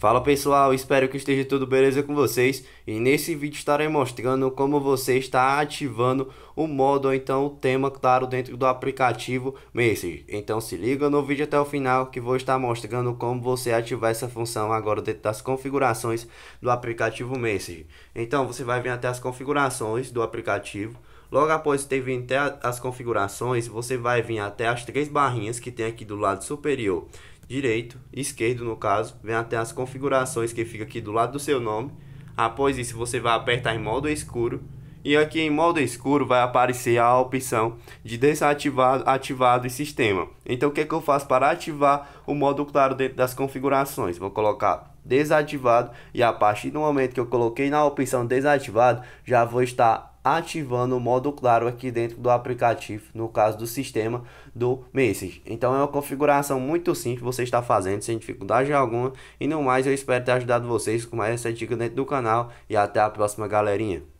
Fala pessoal, espero que esteja tudo beleza com vocês e nesse vídeo estarei mostrando como você está ativando o modo ou então o tema claro dentro do aplicativo Message. Então se liga no vídeo até o final que vou estar mostrando como você ativar essa função agora dentro das configurações do aplicativo Message. Então você vai vir até as configurações do aplicativo Logo após ter vindo até as configurações, você vai vir até as três barrinhas que tem aqui do lado superior direito, esquerdo no caso, vem até as configurações que fica aqui do lado do seu nome. Após isso, você vai apertar em modo escuro e aqui em modo escuro vai aparecer a opção de desativado, ativado e sistema. Então o que, é que eu faço para ativar o modo claro dentro das configurações? Vou colocar desativado e a partir do momento que eu coloquei na opção desativado, já vou estar ativando o modo claro aqui dentro do aplicativo, no caso do sistema do Message. Então é uma configuração muito simples, você está fazendo sem dificuldade alguma. E no mais, eu espero ter ajudado vocês com mais essa dica dentro do canal e até a próxima galerinha.